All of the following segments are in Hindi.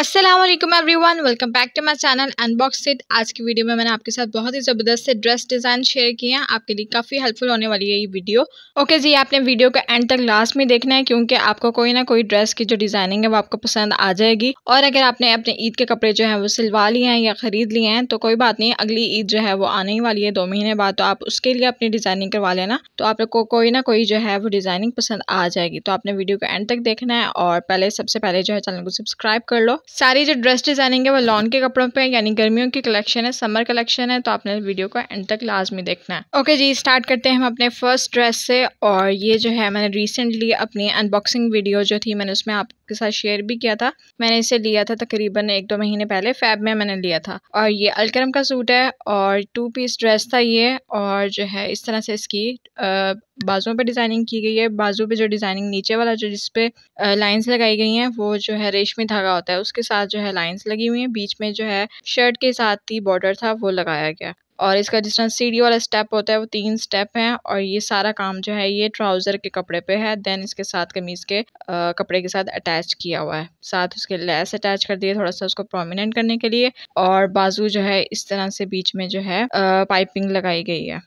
Aslam everyone welcome back to my channel unbox set आज की वीडियो में मैंने आपके साथ बहुत ही ज़बरदस्त से ड्रेस डिज़ाइन शेयर किए हैं आपके लिए काफ़ी हेल्पफुल होने वाली है ये वीडियो ओके okay, जी आपने वीडियो का एंड तक लास्ट में देखना है क्योंकि आपको कोई ना कोई ड्रेस की जो डिज़ाइनिंग है वो आपको पसंद आ जाएगी और अगर आपने अपने ईद के कपड़े जो हैं वो सिलवा लिए हैं या ख़रीद लिए हैं तो कोई बात नहीं अगली ईद जो है वो आने ही वाली है दो महीने बाद तो आप उसके लिए अपनी डिज़ाइनिंग करवा लेना तो आप लोग को कोई ना कोई जो है वो डिज़ाइनिंग पसंद आ जाएगी तो आपने वीडियो को एंड तक देखना है और पहले सबसे पहले जो है चैनल को सब्सक्राइब कर लो सारी जो ड्रेस डिज़ाइनिंग है वो लॉन के कपड़ों पे यानी गर्मियों की कलेक्शन है समर कलेक्शन है तो आपने वीडियो को एंड तक लाजमी देखना है ओके okay जी स्टार्ट करते हैं हम अपने फर्स्ट ड्रेस से और ये जो है मैंने रिसेंटली अपनी अनबॉक्सिंग वीडियो जो थी मैंने उसमें आप आपके साथ शेयर भी किया था मैंने इसे लिया था तकरीबन एक दो महीने पहले फैब में मैंने लिया था और ये अलकरम का सूट है और टू पीस ड्रेस था ये और जो है इस तरह से इसकी बाजुओं पे डिज़ाइनिंग की गई है बाजू पे जो डिज़ाइनिंग नीचे वाला जो जिस पे लाइंस लगाई गई हैं वो जो है रेशमी धागा होता है उसके साथ जो है लाइंस लगी हुई हैं बीच में जो है शर्ट के साथ ही बॉर्डर था वो लगाया गया और इसका जिस तरह सीढ़ी वाला स्टेप होता है वो तीन स्टेप हैं और ये सारा काम जो है ये ट्राउज़र के कपड़े पे है देन इसके साथ कमीज़ के आ, कपड़े के साथ अटैच किया हुआ है साथ उसके लेस अटैच कर दिए थोड़ा सा उसको प्रोमिनेंट करने के लिए और बाजू जो है इस तरह से बीच में जो है आ, पाइपिंग लगाई गई है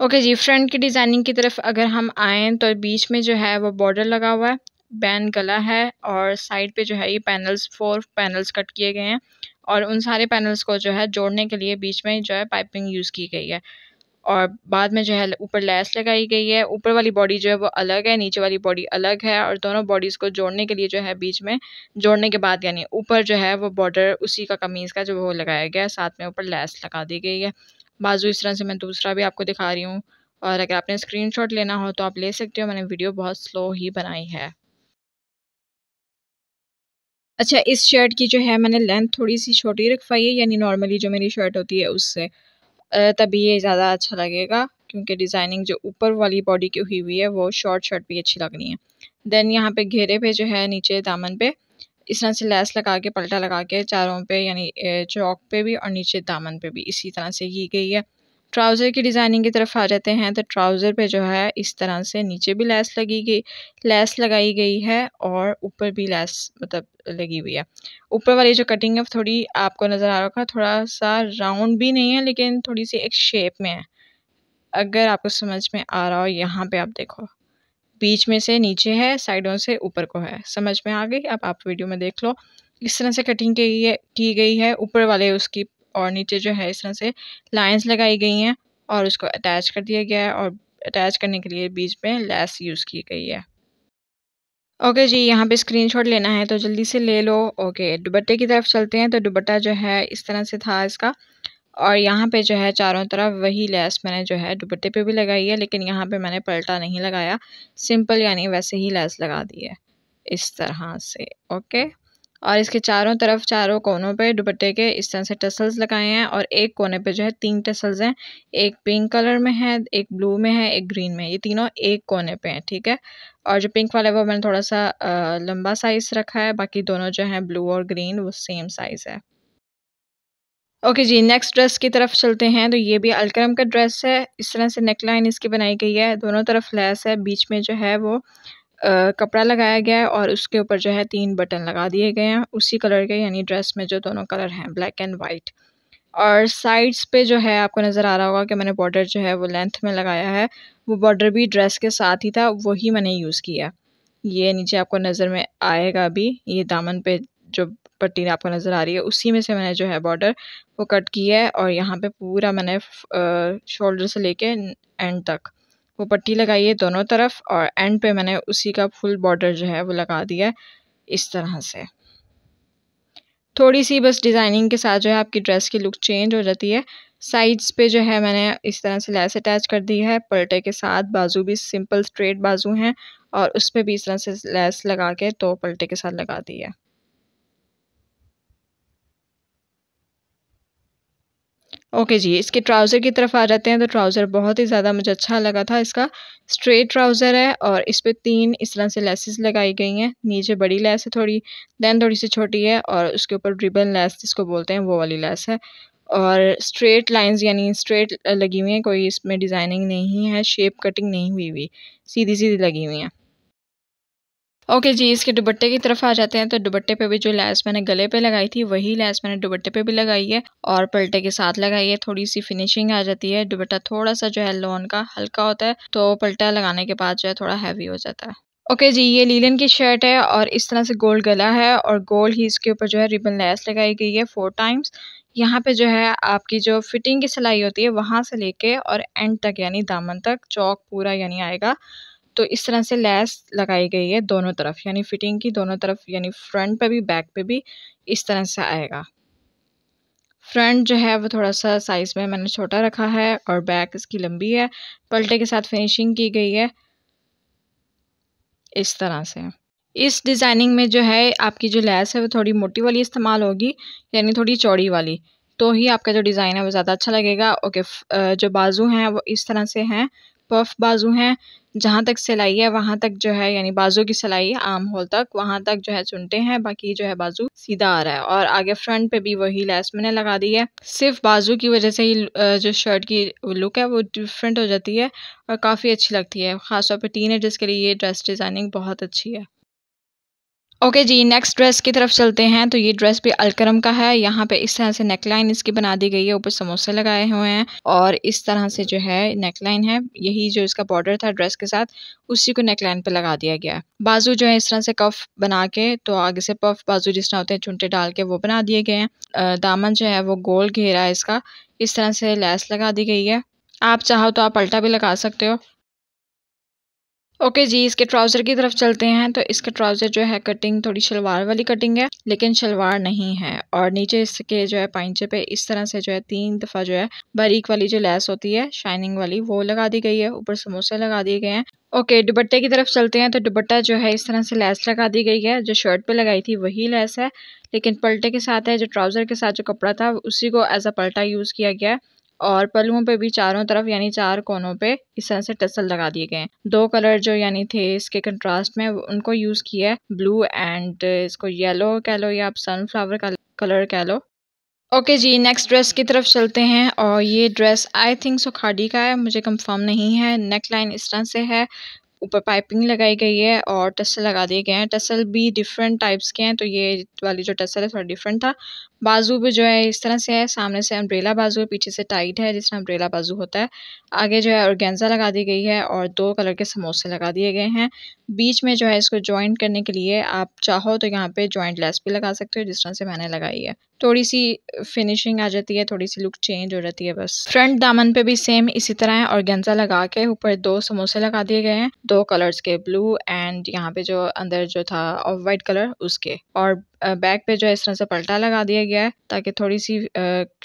ओके okay जी फ्रंट की डिज़ाइनिंग की तरफ अगर हम आएँ तो बीच में जो है वो बॉर्डर लगा हुआ है बैन गला है और साइड पे जो है ये पैनल्स फोर पैनल्स कट किए गए हैं और उन सारे पैनल्स को जो है जोड़ने के लिए बीच में जो है पाइपिंग यूज़ की गई है और बाद में जो है ऊपर लैस लगाई गई है ऊपर वाली बॉडी जो है वो अलग है नीचे वाली बॉडी अलग है और दोनों बॉडीज़ को जोड़ने के लिए जो है बीच में जोड़ने के बाद यानी ऊपर जो है वो बॉर्डर उसी का कमीज़ का जो वो लगाया गया है साथ में ऊपर लैस लगा दी गई है बाजू इस तरह से मैं दूसरा भी आपको दिखा रही हूँ और अगर आपने स्क्रीन लेना हो तो आप ले सकते हो मैंने वीडियो बहुत स्लो ही बनाई है अच्छा इस शर्ट की जो है मैंने लेंथ थोड़ी सी छोटी रखवाई है यानी नॉर्मली जो मेरी शर्ट होती है उससे तभी ये ज़्यादा अच्छा लगेगा क्योंकि डिज़ाइनिंग जो ऊपर वाली बॉडी की हुई हुई है वो शॉर्ट शर्ट भी अच्छी लगनी है देन यहाँ पे घेरे पे जो है नीचे दामन पे इस तरह से लैस लगा के पलटा लगा के चारों पे यानी चौक पे भी और नीचे दामन पे भी इसी तरह से की गई है ट्राउज़र की डिज़ाइनिंग की तरफ आ जाते हैं तो ट्राउज़र पे जो है इस तरह से नीचे भी लैस लगी गई लैस लगाई गई है और ऊपर भी लैस मतलब लगी हुई है ऊपर वाली जो कटिंग है थोड़ी आपको नज़र आ रखा थोड़ा सा राउंड भी नहीं है लेकिन थोड़ी सी एक शेप में है अगर आपको समझ में आ रहा हो यहाँ पर आप देखो बीच में से नीचे है साइडों से ऊपर को है समझ में आ गई अब आप वीडियो में देख लो इस तरह से कटिंग की गई है ऊपर वाले उसकी और नीचे जो है इस तरह से लाइंस लगाई गई हैं और उसको अटैच कर दिया गया है और अटैच करने के लिए बीच में लेस यूज़ की गई है ओके okay जी यहाँ पे स्क्रीनशॉट लेना है तो जल्दी से ले लो ओके okay, दुबट्टे की तरफ चलते हैं तो दुबट्टा जो है इस तरह से था इसका और यहाँ पे जो है चारों तरफ वही लेस मैंने जो है दुबट्टे पे भी लगाई है लेकिन यहाँ पे मैंने पलटा नहीं लगाया सिंपल यानी वैसे ही लेस लगा दी है इस तरह से ओके और इसके चारों तरफ चारों कोनों पे दुपट्टे के इस तरह से टसल्स लगाए हैं और एक कोने पे जो है तीन टसल्स हैं एक पिंक कलर में है एक ब्लू में है एक ग्रीन में ये तीनों एक कोने पे हैं ठीक है और जो पिंक वाला है वो मैंने थोड़ा सा आ, लंबा साइज़ रखा है बाकी दोनों जो हैं ब्लू और ग्रीन वो सेम साइज़ है ओके okay जी नेक्स्ट ड्रेस की तरफ चलते हैं तो ये भी अलक्रम का ड्रेस है इस तरह से नेक लाइन इसकी बनाई गई है दोनों तरफ लेस है बीच में जो है वो कपड़ा लगाया गया है और उसके ऊपर जो है तीन बटन लगा दिए गए हैं उसी कलर के यानी ड्रेस में जो दोनों कलर हैं ब्लैक एंड वाइट और साइड्स पे जो है आपको नज़र आ रहा होगा कि मैंने बॉर्डर जो है वो लेंथ में लगाया है वो बॉर्डर भी ड्रेस के साथ ही था वही मैंने यूज़ किया ये नीचे आपको नज़र में आएगा अभी ये दामन पे जो पट्टी आपको नज़र आ रही है उसी में से मैंने जो है बॉर्डर वो कट किया है और यहाँ पे पूरा मैंने शोल्डर से लेके एंड तक वो पट्टी लगाई है दोनों तरफ और एंड पे मैंने उसी का फुल बॉर्डर जो है वो लगा दिया है इस तरह से थोड़ी सी बस डिज़ाइनिंग के साथ जो है आपकी ड्रेस की लुक चेंज हो जाती है साइड्स पे जो है मैंने इस तरह से लैस अटैच कर दी है पलटे के साथ बाजू भी सिंपल स्ट्रेट बाजू हैं और उस पर भी इस तरह से लैस लगा के तो पलटे के साथ लगा दी है ओके जी इसके ट्राउज़र की तरफ आ जाते हैं तो ट्राउज़र बहुत ही ज़्यादा मुझे अच्छा लगा था इसका स्ट्रेट ट्राउज़र है और इस पर तीन इस तरह से लेसेस लगाई गई हैं नीचे बड़ी लेस है थोड़ी देन थोड़ी सी छोटी है और उसके ऊपर रिबन लेस जिसको बोलते हैं वो वाली लेस है और स्ट्रेट लाइंस यानी स्ट्रेट लगी हुई हैं कोई इसमें डिज़ाइनिंग नहीं है शेप कटिंग नहीं हुई हुई सीधी सीधी लगी हुई हैं ओके जी इसके दुबट्टे की तरफ आ जाते हैं तो दुबट्टे पे भी जो लैस मैंने गले पे लगाई थी वही लैस मैंने दुबट्टे पे भी लगाई है और पलटे के साथ लगाई है थोड़ी सी फिनिशिंग आ जाती है दुबट्टा थोड़ा सा जो है लोन का हल्का होता है तो पलटा लगाने के बाद जो है थोड़ा हैवी हो जाता है ओके okay जी ये लीलन की शर्ट है और इस तरह से गोल गला है और गोल ही इसके ऊपर जो है रिबन लैस लगाई गई है फोर टाइम्स यहाँ पे जो है आपकी जो फिटिंग की सिलाई होती है वहाँ से लेके और एंड तक यानी दामन तक चौक पूरा यानी आएगा तो इस तरह से लैस लगाई गई है दोनों तरफ यानी फिटिंग की दोनों तरफ यानी फ्रंट पे भी बैक पे भी इस तरह से आएगा फ्रंट जो है वो थोड़ा सा साइज़ में मैंने छोटा रखा है और बैक इसकी लंबी है पलटे के साथ फिनिशिंग की गई है इस तरह से इस डिज़ाइनिंग में जो है आपकी जो लैस है वो थोड़ी मोटी वाली इस्तेमाल होगी यानी थोड़ी चौड़ी वाली तो ही आपका जो डिज़ाइन है वो ज़्यादा अच्छा लगेगा ओके जो बाजू हैं वो इस तरह से हैं पफ बाजू हैं जहाँ तक सिलाई है वहाँ तक जो है यानी बाजू की सिलाई आम होल तक वहाँ तक जो है चुनते हैं बाकी जो है बाजू सीधा आ रहा है और आगे फ्रंट पे भी वही लैस मैंने लगा दी है सिर्फ बाजू की वजह से ही जो शर्ट की लुक है वो डिफरेंट हो जाती है और काफ़ी अच्छी लगती है ख़ासतौर पर टीन एजर्स के लिए ये ड्रेस डिज़ाइनिंग बहुत अच्छी है ओके okay जी नेक्स्ट ड्रेस की तरफ चलते हैं तो ये ड्रेस भी अलकरम का है यहाँ पे इस तरह से नेकलाइन इसकी बना दी गई है ऊपर समोसे लगाए हुए हैं और इस तरह से जो है नेकलाइन है यही जो इसका बॉर्डर था ड्रेस के साथ उसी को नेकलाइन पे लगा दिया गया है बाजू जो है इस तरह से कफ बना के तो आगे से पफ बाजू जिस तरह होते हैं चुनटे डाल के वो बना दिए गए हैं दामन जो है वो गोल घेरा है इसका इस तरह से लैस लगा दी गई है आप चाहो तो आप पलटा भी लगा सकते हो ओके जी इसके ट्राउज़र की तरफ चलते हैं तो इसका ट्राउज़र जो है कटिंग थोड़ी शलवार वाली कटिंग है लेकिन शलवार नहीं है और नीचे इसके जो है पाइंचे पे इस तरह से जो है तीन दफ़ा जो है बारीक वाली जो लैस होती है शाइनिंग वाली वो लगा दी गई है ऊपर समोसे लगा दिए गए हैं ओके okay, दुबट्टे की तरफ चलते हैं तो दुबट्टा जो है इस तरह से लैस लगा दी गई है जो शर्ट पे लगाई थी वही लैस है लेकिन पलटे के साथ है जो ट्राउज़र के साथ जो कपड़ा था उसी को एज अ पलटा यूज़ किया गया है और पलुओं पे भी चारों तरफ यानी चार कोनों पे इस तरह से टसल लगा दिए गए हैं दो कलर जो यानी थे इसके कंट्रास्ट में उनको यूज किया है ब्लू एंड इसको येलो कह लो या आप सनफ्लावर का कलर कह लो ओके जी नेक्स्ट ड्रेस की तरफ चलते हैं और ये ड्रेस आई थिंक सो खाड़ी का है मुझे कंफर्म नहीं है नेक लाइन इस तरह से है ऊपर पाइपिंग लगाई गई है और टसल लगा दिए गए हैं टसल भी डिफरेंट टाइप्स के हैं तो ये वाली जो टसल है थोड़ा डिफरेंट था बाजू भी जो है इस तरह से है सामने से अम्ब्रेला बाजू है पीछे से टाइट है जिस तरह अम्ब्रेला बाजू होता है आगे जो है गेंजा लगा दी गई है और दो कलर के समोसे लगा दिए गए हैं बीच में जो है इसको ज्वाइंट करने के लिए आप चाहो तो यहाँ पे ज्वाइंट लेस भी लगा सकते हो जिस तरह से मैंने लगाई है थोड़ी सी फिनिशिंग आ जाती है थोड़ी सी लुक चेंज हो जाती है बस फ्रंट दामन पे भी सेम इसी तरह है और गेंजा लगा के ऊपर दो समोसे लगा दिए गए हैं दो कलर्स के ब्लू एंड यहाँ पे जो अंदर जो था ऑफ वाइट कलर उसके और बैक पे जो है इस तरह से पलटा लगा दिया गया है ताकि थोड़ी सी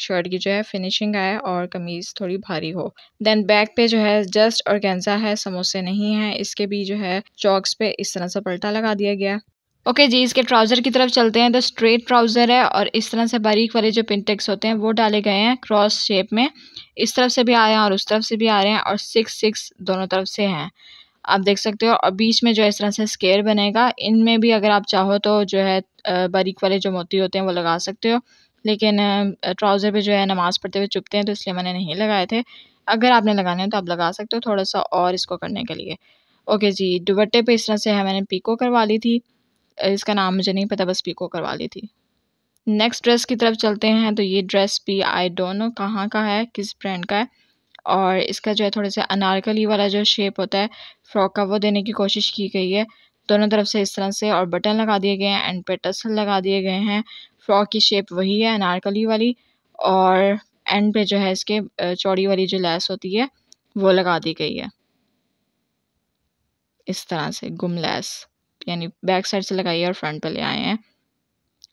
शर्ट की जो है फिनिशिंग आए और कमीज थोड़ी भारी हो देन बैक पे जो है जस्ट और गेंजा है समोसे नहीं है इसके भी जो है चौक्स पे इस तरह से पलटा लगा दिया गया ओके okay जी इसके ट्राउज़र की तरफ चलते हैं तो स्ट्रेट ट्राउज़र है और इस तरह से बारीक वाले जो पिनटेक्स होते हैं वो डाले गए हैं क्रॉस शेप में इस तरफ से भी आ रहे हैं और उस तरफ से भी आ रहे हैं और सिक्स सिक्स दोनों तरफ से हैं आप देख सकते हो और बीच में जो इस तरह से स्केयर बनेगा इनमें भी अगर आप चाहो तो जो है बारीक वाले जो मोती होते हैं वो लगा सकते हो लेकिन ट्राउज़र पे जो है नमाज़ पढ़ते हुए चुपते हैं तो इसलिए मैंने नहीं लगाए थे अगर आपने लगाने हैं तो आप लगा सकते हो थोड़ा सा और इसको करने के लिए ओके जी दुबट्टे पे इस तरह से है मैंने पीको करवा ली थी इसका नाम मुझे नहीं पता बस पीको करवा ली थी नेक्स्ट ड्रेस की तरफ चलते हैं तो ये ड्रेस भी आई डोंट नो कहाँ का है किस ब्रांड का है और इसका जो है थोड़ा सा अनारकली वाला जो शेप होता है फ्रॉक का वो देने की कोशिश की गई है दोनों तरफ से इस तरह से और बटन लगा दिए गए हैं एंड पे टसल लगा दिए गए हैं फ्रॉक की शेप वही है अनारकली वाली और एंड पे जो है इसके चौड़ी वाली जो लैस होती है वो लगा दी गई है इस तरह से गुम लैस यानी बैक साइड से लगाई है और फ्रंट पे ले आए हैं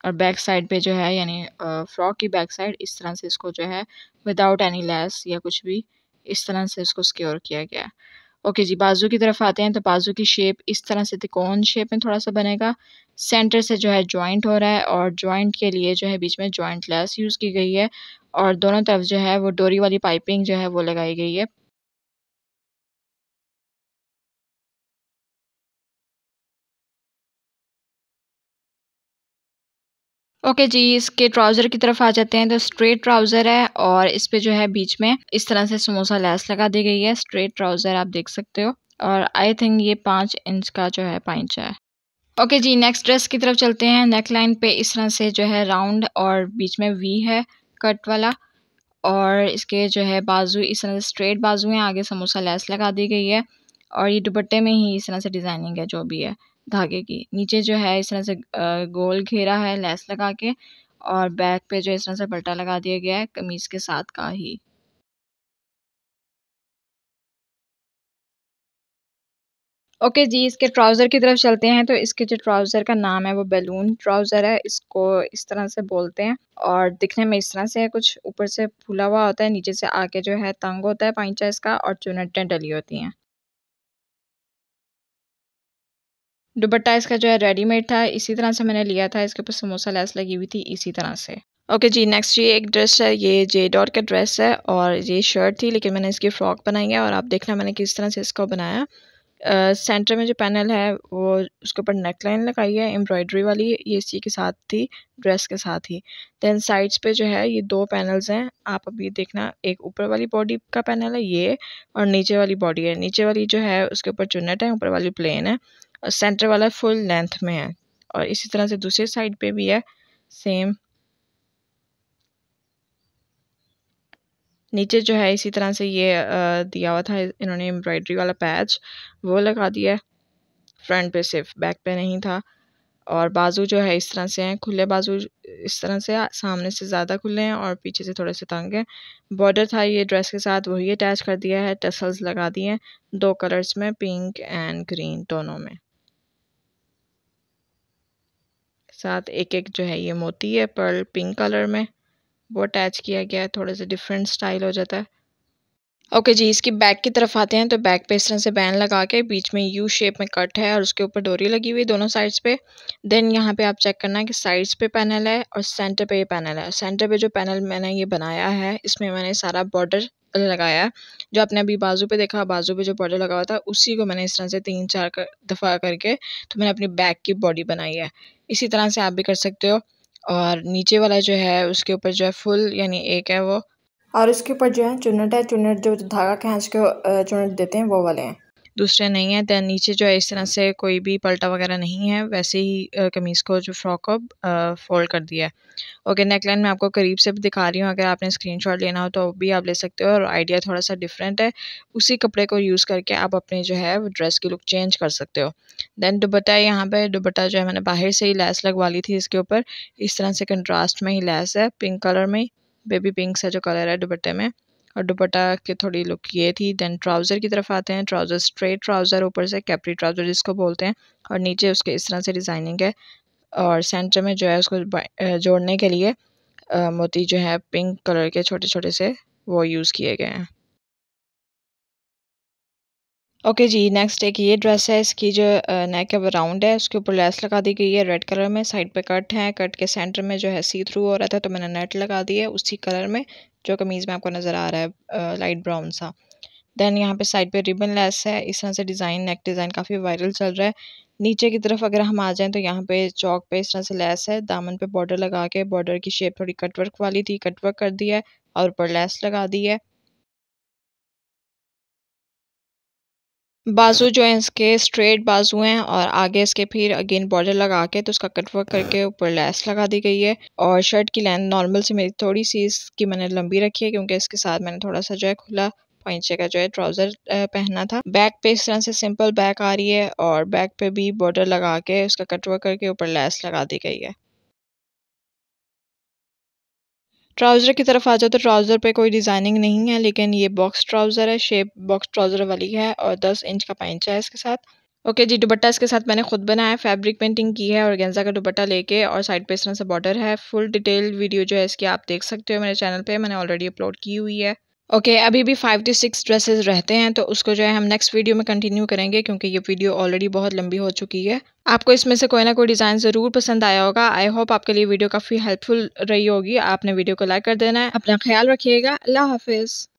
और बैक साइड पे जो है यानी फ्रॉक की बैक साइड इस तरह से इसको जो है विदाउट एनी लैस या कुछ भी इस तरह से उसको स्क्योर किया गया ओके जी बाजू की तरफ आते हैं तो बाजू की शेप इस तरह से तिकोन शेप में थोड़ा सा बनेगा सेंटर से जो है जॉइंट हो रहा है और जॉइंट के लिए जो है बीच में जॉइंट लेस यूज़ की गई है और दोनों तरफ जो है वो डोरी वाली पाइपिंग जो है वो लगाई गई है ओके okay जी इसके ट्राउज़र की तरफ आ जाते हैं तो स्ट्रेट ट्राउज़र है और इस पे जो है बीच में इस तरह से समोसा लैस लगा दी गई है स्ट्रेट ट्राउज़र आप देख सकते हो और आई थिंक ये पाँच इंच का जो है पाइंचा है ओके okay जी नेक्स्ट ड्रेस की तरफ चलते हैं नेक लाइन पे इस तरह से जो है राउंड और बीच में वी है कट वाला और इसके जो है बाजू इस तरह से स्ट्रेट बाजू हैं आगे समोसा लैस लगा दी गई है और ये दुपट्टे में ही इस तरह से डिज़ाइनिंग है जो भी है धागे की नीचे जो है इस तरह से गोल घेरा है लेस लगा के और बैक पे जो इस तरह से पलटा लगा दिया गया है कमीज़ के साथ का ही ओके जी इसके ट्राउज़र की तरफ चलते हैं तो इसके जो ट्राउज़र का नाम है वो बैलून ट्राउज़र है इसको इस तरह से बोलते हैं और दिखने में इस तरह से है कुछ ऊपर से फूला हुआ होता है नीचे से आके जो है तंग होता है पाइचा इसका और चुनटें डली होती हैं दुपट्टा इसका जो है रेडीमेड था इसी तरह से मैंने लिया था इसके ऊपर समोसा लैस लगी हुई थी इसी तरह से ओके okay जी नेक्स्ट ये एक ड्रेस है ये जे डॉट का ड्रेस है और ये शर्ट थी लेकिन मैंने इसकी फ्रॉक बनाई है और आप देखना मैंने किस तरह से इसको बनाया सेंटर uh, में जो पैनल है वो उसके ऊपर नेक लाइन लगाई है एम्ब्रॉयडरी वाली ये इसी के साथ थी ड्रेस के साथ ही देन साइड्स पे जो है ये दो पैनल्स हैं आप अभी देखना एक ऊपर वाली बॉडी का पैनल है ये और नीचे वाली बॉडी है नीचे वाली जो है उसके ऊपर चुनट है ऊपर वाली प्लेन है सेंटर वाला फुल लेंथ में है और इसी तरह से दूसरे साइड पे भी है सेम नीचे जो है इसी तरह से ये दिया हुआ था इन्होंने एम्ब्रॉयडरी वाला पैच वो लगा दिया है फ्रंट पे सिर्फ बैक पे नहीं था और बाजू जो है इस तरह से हैं खुले बाजू इस तरह से सामने से ज़्यादा खुले हैं और पीछे से थोड़े से तंग हैं बॉर्डर था ये ड्रेस के साथ वही अटैच कर दिया है टसल्स लगा दिए हैं दो कलर्स में पिंक एंड ग्रीन दोनों में साथ एक एक जो है ये मोती है पर्ल पिंक कलर में वो अटैच किया गया है थोड़ा सा डिफरेंट स्टाइल हो जाता है ओके okay जी इसकी बैक की तरफ आते हैं तो बैक पे इस तरह से बैन लगा के बीच में यू शेप में कट है और उसके ऊपर डोरी लगी हुई दोनों साइड्स पे देन यहाँ पे आप चेक करना है कि साइड्स पे पैनल है और सेंटर पे ये पैनल है सेंटर पे जो पैनल मैंने ये बनाया है इसमें मैंने सारा बॉर्डर लगाया है जो आपने अभी बाजू पे देखा बाजू पे जो बॉर्डर लगा हुआ था उसी को मैंने इस तरह से तीन चार कर, दफ़ा करके तो मैंने अपनी बैक की बॉडी बनाई है इसी तरह से आप भी कर सकते हो और नीचे वाला जो है उसके ऊपर जो है फुल यानी एक है वो और इसके ऊपर जो है चुनट है चुनट जो धागा खींच के चुनट देते हैं वो वाले हैं दूसरे नहीं है दैन नीचे जो है इस तरह से कोई भी पलटा वगैरह नहीं है वैसे ही कमीज़ को जो फ्रॉक को फोल्ड कर दिया है ओके नेक लाइन मैं आपको करीब से भी दिखा रही हूँ अगर आपने स्क्रीनशॉट लेना हो तो भी आप ले सकते हो और आइडिया थोड़ा सा डिफरेंट है उसी कपड़े को यूज़ करके आप अपने जो है ड्रेस की लुक चेंज कर सकते हो दैन दुबट्टा यहाँ पर दुबट्टा जो है मैंने बाहर से ही लैस लगवा ली थी इसके ऊपर इस तरह से कंट्रास्ट में ही लैस है पिंक कलर में बेबी पिंक सा जो कलर है दुबट्टे में और दुपट्टा के थोड़ी लुक ये थी देन ट्राउज़र की तरफ आते हैं ट्राउज़र स्ट्रेट ट्राउज़र ऊपर से कैपरी ट्राउज़र जिसको बोलते हैं और नीचे उसके इस तरह से डिज़ाइनिंग है और सेंटर में जो है उसको जोड़ने के लिए मोती जो है पिंक कलर के छोटे छोटे से वो यूज़ किए गए हैं ओके okay जी नेक्स्ट एक ये ड्रेस है इसकी जो नेक है राउंड है उसके ऊपर लेस लगा दी गई है रेड कलर में साइड पे कट है कट के सेंटर में जो है सी थ्रू हो रहा था तो मैंने नेट लगा दी है उसी कलर में जो कमीज़ में आपको नज़र आ रहा है लाइट ब्राउन सा देन यहाँ पे साइड पे रिबन लेस है इस तरह से डिज़ाइन नेक डिज़ाइन काफ़ी वायरल चल रहा है नीचे की तरफ अगर हम आ जाएं तो यहाँ पे चौक पे इस तरह से लेस है दामन पे बॉर्डर लगा के बॉर्डर की शेप थोड़ी कटवर्क वाली थी कटवर्क कर दी है और ऊपर लेस लगा दी है बाजू जो है इसके स्ट्रेट बाजू हैं और आगे इसके फिर अगेन बॉर्डर लगा के तो उसका कटवर्क करके हाँ। ऊपर लेस लगा दी गई है और शर्ट की लेंथ नॉर्मल से मेरी थोड़ी सी इसकी मैंने लंबी रखी है क्योंकि इसके साथ मैंने थोड़ा सा जो है खुला पॉइंचे का जो है ट्राउजर पहना था बैक पे इस तरह से सिंपल बैक आ रही है और बैक पे भी बॉर्डर लगा के उसका कटवर्क करके ऊपर लेस लगा दी गई है ट्राउज़र की तरफ आ जाओ तो ट्राउज़र पे कोई डिज़ाइनिंग नहीं है लेकिन ये बॉक्स ट्राउज़र है शेप बॉक्स ट्राउज़र वाली है और दस इंच का पैंचा है इसके साथ ओके जी दुपट्टा इसके साथ मैंने खुद बनाया है फैब्रिक पेंटिंग की है और गेंजा का दुपट्टा लेके और साइड पे इस तरह से बॉर्डर है फुल डिटेल वीडियो जो है इसकी आप देख सकते हो मेरे चैनल पे मैंने ऑलरेडी अपलोड की हुई है ओके okay, अभी भी फाइव टू सिक्स ड्रेसेस रहते हैं तो उसको जो है हम नेक्स्ट वीडियो में कंटिन्यू करेंगे क्योंकि ये वीडियो ऑलरेडी बहुत लंबी हो चुकी है आपको इसमें से कोई ना कोई डिज़ाइन ज़रूर पसंद आया होगा आई होप आपके लिए वीडियो काफ़ी हेल्पफुल रही होगी आपने वीडियो को लाइक कर देना है अपना ख्याल रखिएगा अल्लाह हाफिज़